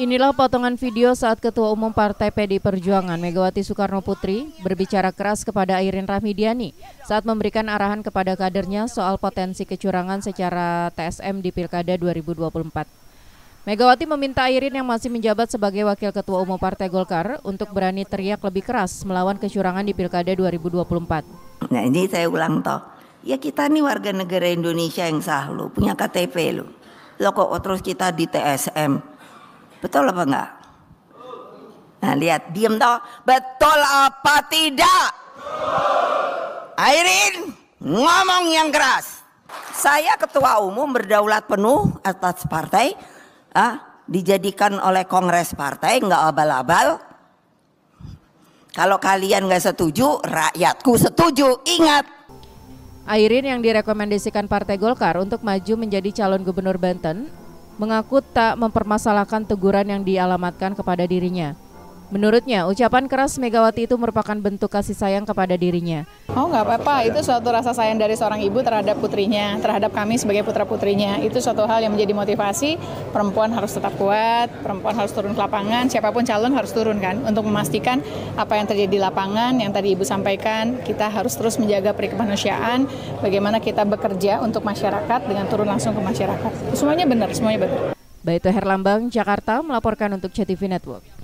Inilah potongan video saat Ketua Umum Partai PD Perjuangan Megawati Soekarno Putri berbicara keras kepada Airin Rahmidiani saat memberikan arahan kepada kadernya soal potensi kecurangan secara TSM di Pilkada 2024. Megawati meminta Airin yang masih menjabat sebagai Wakil Ketua Umum Partai Golkar untuk berani teriak lebih keras melawan kecurangan di Pilkada 2024. Nah ini saya ulang toh, ya kita nih warga negara Indonesia yang sah lo, punya KTP lo. Lo kok terus kita di TSM, Betul apa enggak? Nah lihat, diam toh. Betul apa tidak? Airin, ngomong yang keras. Saya ketua umum berdaulat penuh atas partai. Ah, dijadikan oleh kongres partai, enggak abal-abal. Kalau kalian nggak setuju, rakyatku setuju. Ingat, Airin yang direkomendasikan Partai Golkar untuk maju menjadi calon gubernur Banten mengaku tak mempermasalahkan teguran yang dialamatkan kepada dirinya. Menurutnya, ucapan keras Megawati itu merupakan bentuk kasih sayang kepada dirinya. Oh nggak apa-apa, itu suatu rasa sayang dari seorang ibu terhadap putrinya, terhadap kami sebagai putra-putrinya. Itu suatu hal yang menjadi motivasi, perempuan harus tetap kuat, perempuan harus turun ke lapangan, siapapun calon harus turun kan, untuk memastikan apa yang terjadi di lapangan, yang tadi ibu sampaikan, kita harus terus menjaga perikemanusiaan, bagaimana kita bekerja untuk masyarakat dengan turun langsung ke masyarakat. Semuanya benar, semuanya benar. Baitu Herlambang, Jakarta melaporkan untuk CTV Network.